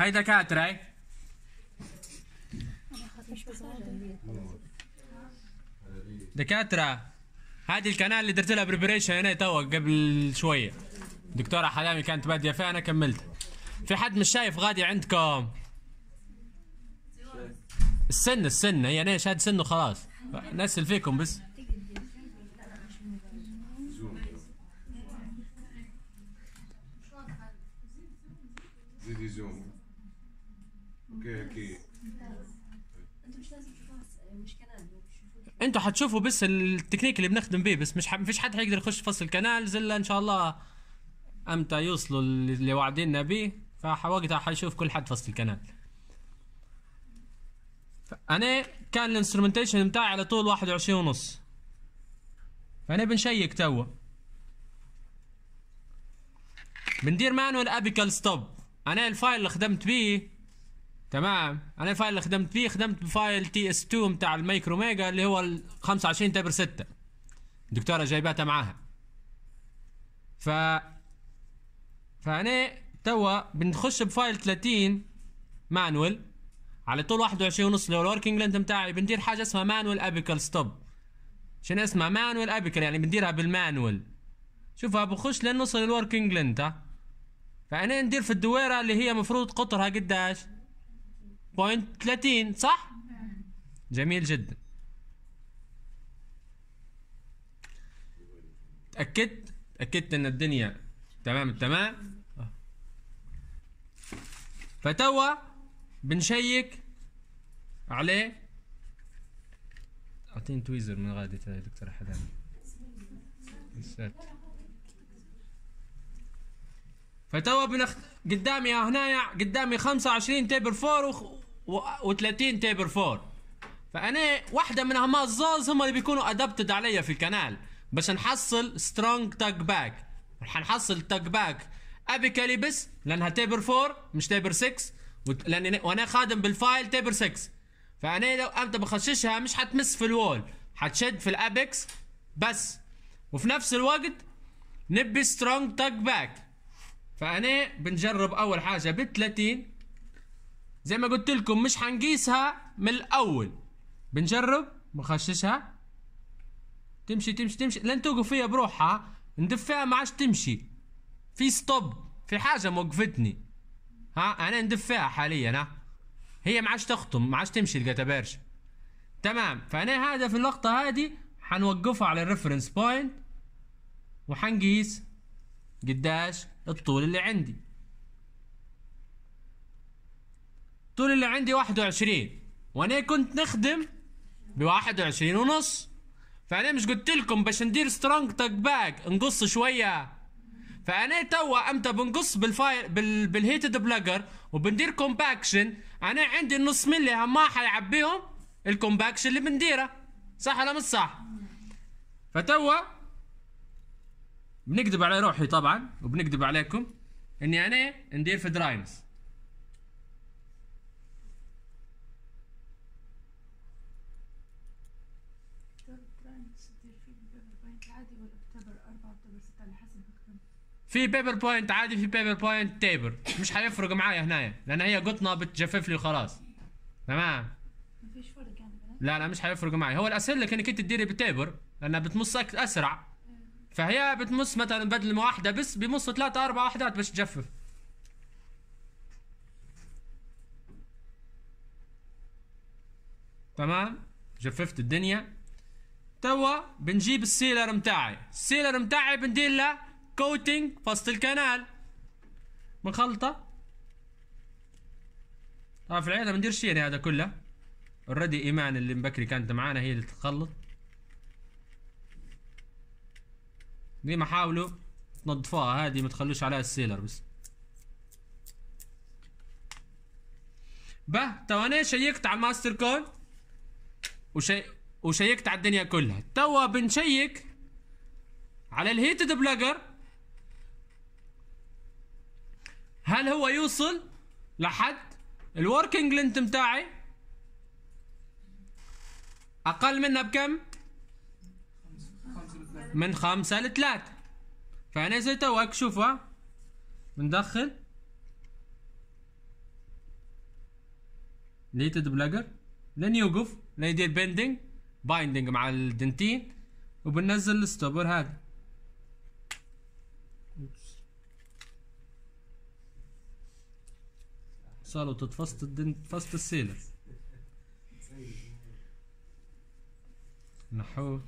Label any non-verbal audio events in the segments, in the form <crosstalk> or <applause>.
هاي دكاترة هاي دكاترة هذه القناة اللي درت لها بريبريشن هنا تو قبل شوية دكتورة حلامي كانت بادية فيها أنا كملت في حد مش شايف غادي عندكم السن السن هي يعني شاد سن وخلاص نسل فيكم بس التلفزيون اوكي اوكي مش لازم تشوفوا مش كنال انتوا حتشوفوا بس التكنيك اللي بنخدم بيه بس مش مفيش حد حيقدر يخش فصل الكنال زلا ان شاء الله امتى يوصلوا اللي واعديننا بيه فوقتها حيشوف كل حد فصل الكنال انا كان الانسترومنتيشن بتاعي على طول 21 ونص فانا بنشيك توا بندير مانوال ابيكال ستوب انا الفايل اللي خدمت بيه تمام انا الفايل اللي خدمت بيه خدمت بفايل تي اس 2 متاع الميكرو ميجا اللي هو ال 25 تبر 6 الدكتوره جايباتها معاها ف فانا توا بنخش بفايل 30 مانوال على طول 21 ونص اللي هو الوركينج لينث متاعي بندير حاجه اسمها مانوال ابيكال ستوب شنو اسمها مانوال ابيكال يعني بنديرها بالمانوال شوفها بخش لنوصل للوركينج لينث فانا ندير في الدويره اللي هي مفروض قطرها قداش؟ بوينت 30 صح؟ جميل جدا تاكدت تاكدت ان الدنيا تمام التمام فتوا بنشيك عليه اعطيني تويزر من غادي يا دكتور حداني فتوا بنخ... قدامي هنا قدامي 25 تيبر فور و, و... و30 تيبر فور فانا واحده من هما الزوز هم اللي بيكونوا ادابتد عليا في القناه باش نحصل سترونج تاك باك نحصل تاك باك ابي كاليبس لانها تيبر 4 مش تيبر 6 وت... لان وانا خادم بالفايل تيبر 6 فانا لو انت بخششها مش حتمس في الوول حتشد في الابكس بس وفي نفس الوقت نبي سترونج تاك باك فانا بنجرب اول حاجه ب 30 زي ما قلت لكم مش حنقيسها من الاول بنجرب بنخششها تمشي تمشي تمشي لين توقف فيها بروحها ندفعها ما عادش تمشي في ستوب في حاجه موقفتني ها انا ندفعها حاليا ها هي ما عادش تخطم ما عادش تمشي الجتابرش تمام فانا هذا في اللقطه هذه حنوقفها على الريفرنس بوينت وحنقيس قداش الطول اللي عندي الطول اللي عندي 21 وانا كنت نخدم ب 21 ونص فانا مش قلت لكم باش ندير سترونج تاك باك نقص شويه فانا توا امتى بنقص بالفاير بال... بالهيتد بلاجر وبندير كومباكشن انا عندي النص ملي ما حيعبيهم الكومباكشن اللي بنديره صح ولا مش صح فتوا بنكذب على روحي طبعا وبنكذب عليكم اني انا ندير في درايمز في بيبر بوينت عادي في بيبر بوينت تيبر مش حيفرق معايا هنايا لان هي قطنه بتجفف لي وخلاص تمام مفيش فرق يعني لا لا مش حيفرق معي هو الاسهل لك انك انت تديري بتيبر لانها بتمص اسرع فهي بتمص مثلا بدل ما واحده بس بمص ثلاثة اربع وحدات باش تجفف تمام جففت الدنيا توا بنجيب السيلر متاعي السيلر متاعي بندير له كوتينج وسط الكنال مخلطه طبعا في العياده ما نديرش شيء يعني هذا كله اوريدي ايمان اللي مبكري كانت معانا هي اللي تخلط ديما حاولوا تنظفوها هذه ما تخلوش عليها السيلر بس به تو انا شيكت على الماستر كول وشي وشيكت على الدنيا كلها تو بنشيك على الهيتد بلاجر هل هو يوصل لحد الوركينج لينت بتاعي اقل منها بكم من خمسة لثلاثة فأنا زي توك شوفوا بندخل ليتد بلاجر لن يوقف لن يدير بيندينج بايندينج مع الدنتين وبننزل الستوبر هذا صاروا تتفصت الدنت فصت السيلر نحوه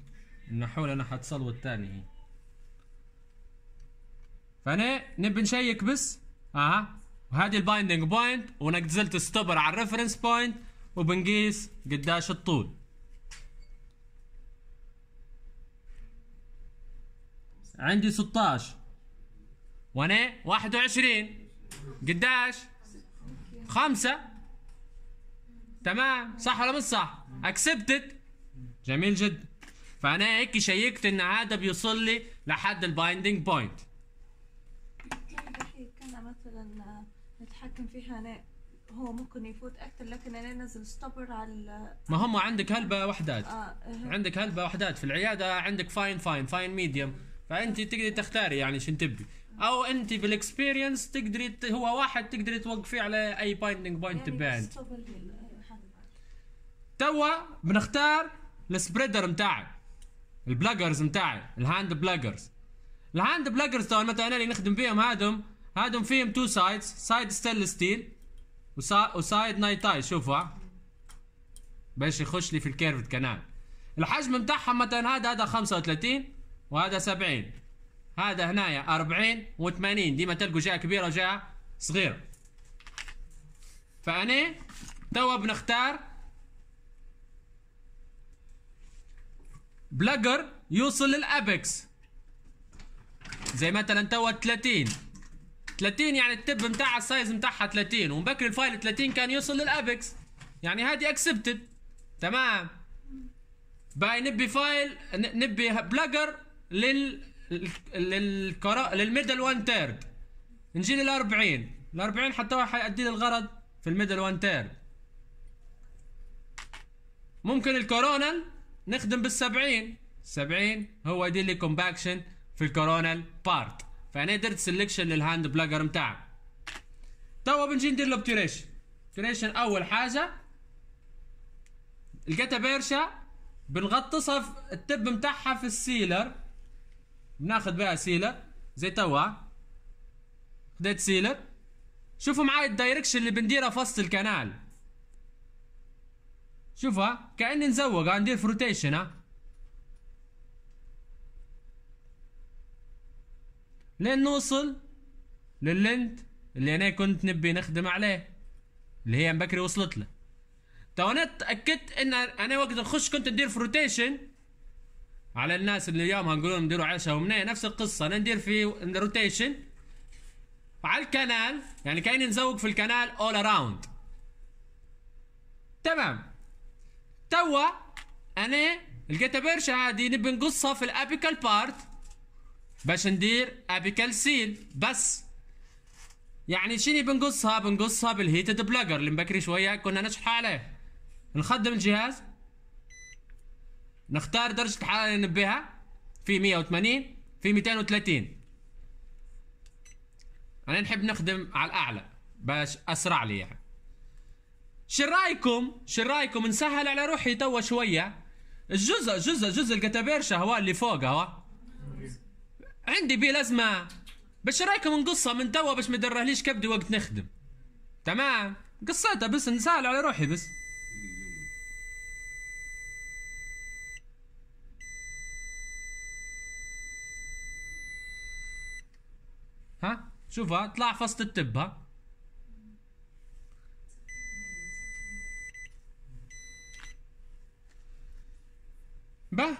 نحول انا الثاني هي فانا نبي نشيك بس اها وهذه البايندينج بوينت ونزلت ستوبر على الريفرنس بوينت وبنقيس قداش الطول عندي 16 وانا 21 قداش؟ خمسة تمام صح ولا مش صح؟ اكسبتد جميل جدا فانا هيك شيكت ان عاده بيوصل لي لحد البايندنج بوينت كان مثلا آه، نتحكم فيها هنا هو ممكن يفوت اكثر لكن انا نزل ستوبر على ما هم عندك هلبة وحدات آه. آه، عندك هلبة وحدات في العياده عندك فاين فاين فاين ميديوم فانت تقدري تختاري يعني شنو تبي او انت بالاكسبيرينس تقدري هو واحد تقدري توقفيه على اي بايندنج بوينت تبعي توا بنختار السبريدر بتاعك البلاجرز نتاعي الهاند بلاجرز الهاند بلاجرز تو متى انا اللي نخدم بيهم هادم هادم فيهم تو سايدز سايد ستيل ستيل وسايد نايتاي شوفوا باش يخش لي في الكيرفد كنال الحجم نتاعهم مثلا هذا هذا 35 وهذا 70 هذا هنايا 40 و80 ديما تلقوا جهه كبيره وجهه صغيره فانا توا بنختار بلاجر يوصل للابكس زي مثلا توا 30 30 يعني التب نتاع السايز نتاعها 30 ومبكر الفايل 30 كان يوصل للابكس يعني هذه اكسبتد تمام باي نبي فايل نبي بلاجر لل للكرا... للميدل 1 ثيرد نجي لل 40 ال 40 حتى هو حيأدي الغرض في الميدل 1 ثيرد ممكن الكورونال نخدم بال70 70 هو يدير لي كومباكشن في الكورونال بارت فانا درت سلكشن للهاند بلاجر نتاعي توا بنجي ندير الاوبتيريشن اوبتيريشن اول حاجه لقيتها بيرشا بنغطسها في التب نتاعها في السيلر بناخد بها سيلر زي توا خديت سيلر شوفوا معايا الدايركشن اللي بنديرها في وسط الكنال شوف ها كاني نزوق ندير فروتيشن ها لين نوصل لللنت اللي انا كنت نبي نخدم عليه اللي هي بكري وصلت له تو انا تاكدت ان انا وقت نخش كنت ندير فروتيشن على الناس اللي اليوم هنقول لهم نديروا عشاء ومنيه نفس القصه انا ندير في روتيشن على الكنال يعني كاني نزوق في الكنال اول اراوند تمام توا انا لقيت برشا عادي نبي نقصها في الابيكال بارت باش ندير ابيكال سيل بس يعني شنو بنقصها بنقصها بالهيتد بلاجر اللي مبكري شويه كنا نشرح عليه نخدم الجهاز نختار درجه الحراره اللي نبيها في 180 في 230 انا نحب نخدم على الاعلى باش اسرع لي يعني شو رايكم شو رايكم نسهل على روحي توا شويه الجزء جزء جزء الكتابيرشة هو اللي فوق هو عندي بيه لازمه باش رايكم نقصها من توا باش ما يدرهليش كبدي وقت نخدم تمام قصيتها بس نسهل على روحي بس ها شوفها طلع فصل التب ها به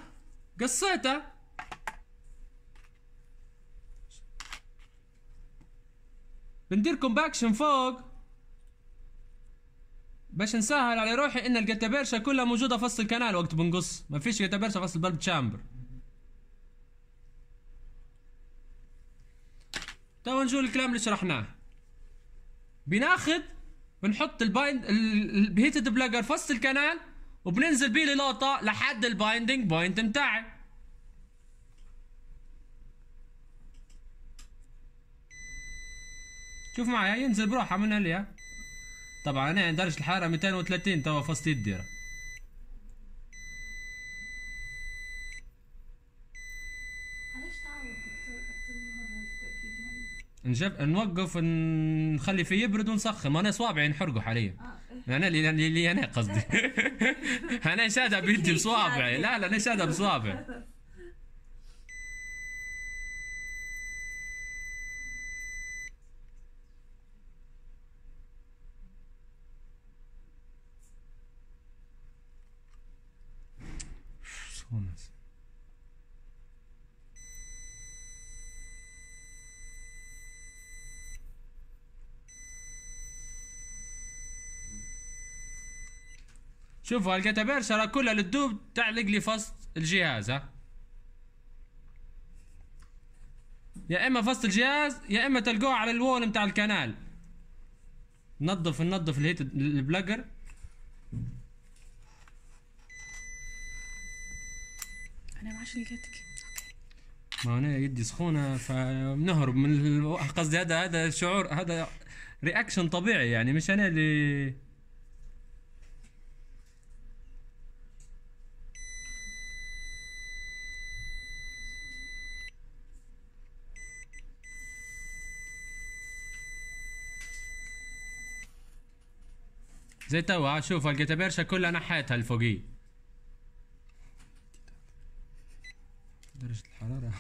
قصيته بنديركم باكشن فوق باش نسهل على روحي ان الجتابيرشا كلها موجوده في وسط الكنال وقت بنقص ما فيش جتابيرشا في وسط البلب تشامبر تو نجول الكلام اللي شرحناه بناخذ بنحط البايند الهيتد بلاجر في وسط الكنال وبننزل بيه للقطة لحد البايندنج بوينت بتاعي شوف معايا ينزل بروحه من عليها طبعا انا عند درجه الحراره 230 توا فصلت الديره نجب نوقف نخلي فيه يبرد ونسخن انا صوابعي ينحرقوا حاليا آه. انا اللي, اللي انا قصدي <laughs> انا شادها بيدي بصوابعي يعني. لا لا انا شادها بصوابعي nice. شوفوا هالكتابير راه كلها للدوب تعلق لي فصل الجهاز ها يا اما فصل الجهاز يا اما تلقوه على الوول متاع الكنال نظف ننظف الهيت البلاجر انا ما عادش لقيتك ما انا يدي سخونه فنهرب من قصدي هذا هذا شعور هذا رياكشن طبيعي يعني مش انا اللي زي توا شوف الجيتابيرشا كلها نحيتها الفوقي درجة الحرارة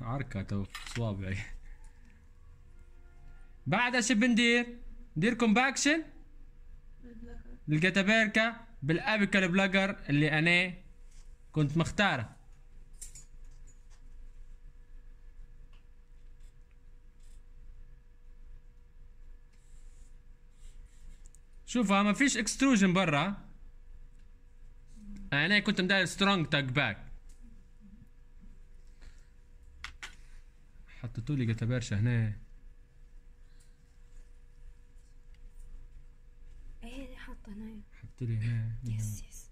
عركة تو صوابعي بعدها شو بندير؟ ندير كومباكشن للجيتابيركا بالابيكال بلجر اللي انا كنت مختاره شوفها ما فيش اكستروجن برا آه، انا كنت مداير سترونج تاج باك حطيتوا لي قتبرشة هنا ايه حاطه هنا حط لي هنا يس يس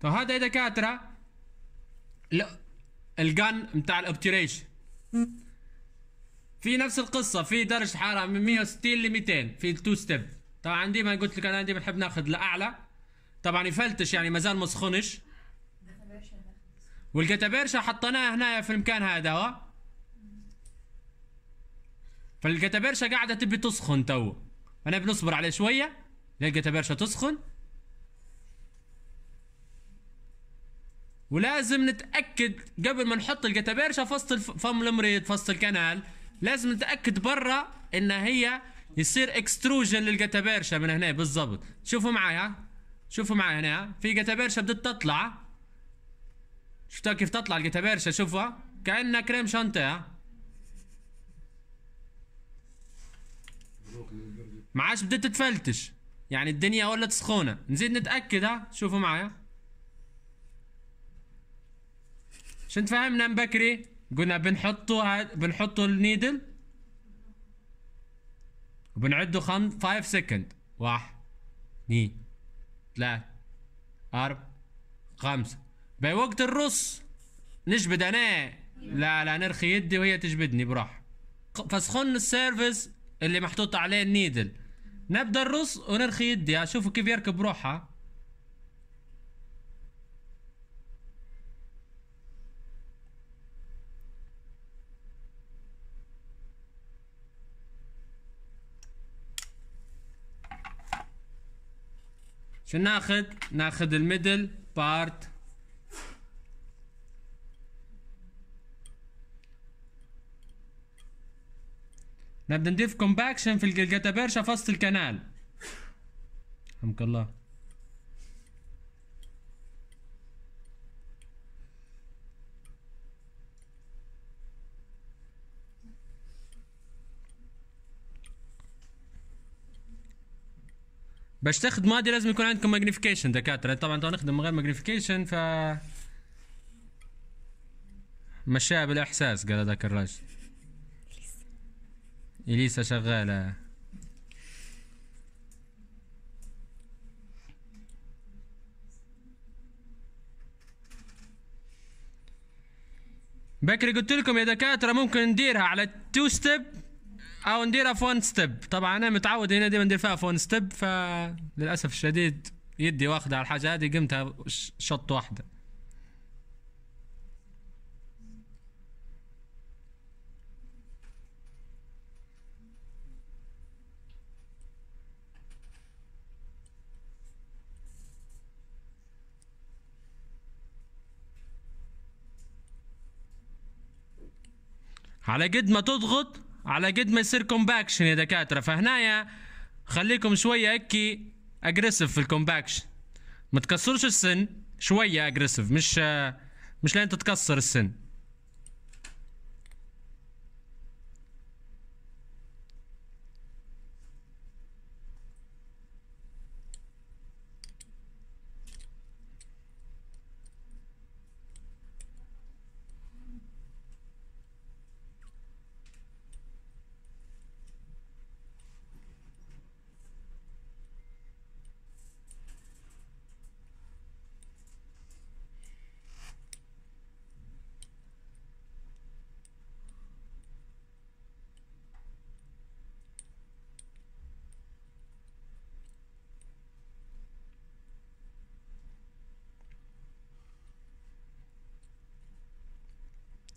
طب هذا يا دكاترة لا الجن بتاع الاوبتريشن في نفس القصة في درجة حرارة من 160 ل 200 في التو ستيب طبعا دي ما قلت لك انا دي بنحب ناخذ لاعلى طبعا يفلتش يعني مازال ما سخنش والكتابيرشا حطيناها هنا في المكان هذا هو فالكتابيرشا قاعدة تبي تسخن تو انا بنصبر عليه شوية للكتابيرشا تسخن ولازم نتاكد قبل ما نحط الجتابيرشا في وسط فم المريض في وسط الكنال لازم نتاكد برا ان هي يصير اكستروجن للجتابيرشا من هنا بالضبط شوفوا معايا شوفوا معايا هنا في جتابيرشا بدت تطلع شفتوا كيف تطلع الجتابيرشا شوفوا كانها كريم شانتيه ما عادش بدت تتفلتش يعني الدنيا ولت سخونه نزيد نتاكد ها شوفوا معايا عشان تفهمنا من بكري قلنا بنحطوا بنحطوا النيدل وبنعدوا خم 5 سكند واحد اثنين ثلاثة أربعة خمسة بوقت الرص نجبد أنا لا لا نرخي يدي وهي تجبدني براح فسخن السيرفس اللي محطوط عليه النيدل نبدا الرص ونرخي يدي اشوفه كيف يركب روحها شو ناخذ ناخذ الميدل بارت نبدا نضيف كومباكشن في الجلجتا بيرشا فصل الكنال حمك الله باش تاخذ مادي لازم يكون عندكم ماجنيفيكيشن دكاتره طبعا تو نخدم من غير ماجنيفيكيشن ف مشاها بالاحساس قال هذاك الراجل اليسا شغاله بكري قلت لكم يا دكاتره ممكن نديرها على التو ستيب او نديرها فون ستيب طبعا انا متعود هنا ديما ندير فيها فون ستيب فللاسف الشديد يدي واخده على الحاجه هذه قمتها شط واحده على قد ما تضغط على قد ما يصير كومباكشن يا دكاتره فهنايا خليكم شويه اكي اجريسيف في الكومباكشن ما تكسرش السن شويه اجريسيف مش مش لين تتكسر السن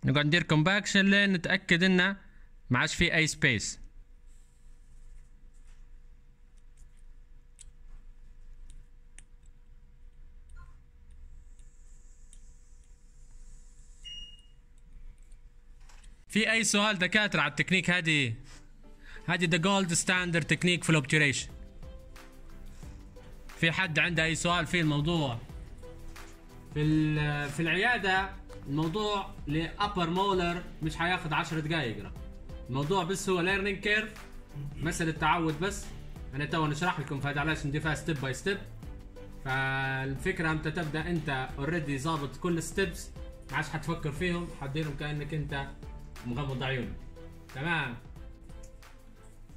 نقعد ندير كومباكشن لين نتاكد انه ما عادش في اي سبيس في اي سؤال دكاتره على التكنيك هذه هذه ذا جولد ستاندرد تكنيك في الاوبتوريشن في حد عنده اي سؤال في الموضوع في في العياده الموضوع لابر مولر مش هياخد 10 دقائق يقرا الموضوع بس هو ليرنينج كيرف مساله تعود بس انا تو نشرح لكم فهذا علاش فيها ستيب باي ستيب فالفكره انت تبدا انت اوريدي ظابط كل ستيبس ما عادش حتفكر فيهم حديرهم كانك انت مغمض عيونك تمام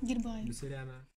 جير باي بسلامه